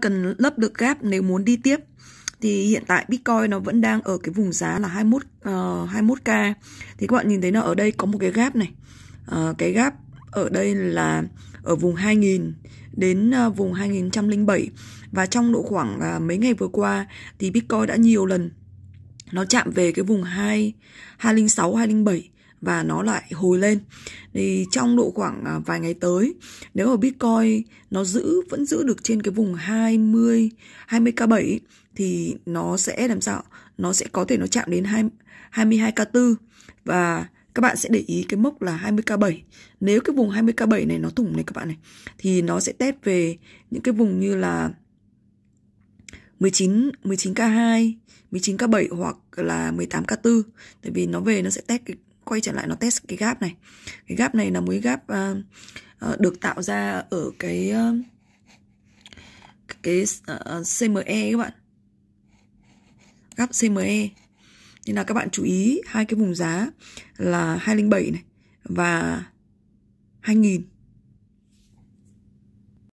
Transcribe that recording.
cần lấp được gap nếu muốn đi tiếp thì hiện tại Bitcoin nó vẫn đang ở cái vùng giá là 21 uh, 21k thì các bạn nhìn thấy nó ở đây có một cái gap này uh, cái gap ở đây là ở vùng 2000 đến uh, vùng 2007 và trong độ khoảng uh, mấy ngày vừa qua thì Bitcoin đã nhiều lần nó chạm về cái vùng 2 206 207 và nó lại hồi lên thì trong độ khoảng à, vài ngày tới nếu mà Bitcoin nó giữ vẫn giữ được trên cái vùng 20 20k7 thì nó sẽ làm sao nó sẽ có thể nó chạm đến 2, 22k4 và các bạn sẽ để ý cái mốc là 20k7 nếu cái vùng 20k7 này nó thủng này các bạn này thì nó sẽ test về những cái vùng như là 19 19k2 19k7 hoặc là 18k4 tại vì nó về nó sẽ test cái quay trở lại nó test cái gap này cái gap này là một cái gap uh, ờ, uh, ờ, được tạo ra ở cái uh, cái uh, CME các bạn gap CME nên là các bạn chú ý hai cái vùng giá là 207 này và 2000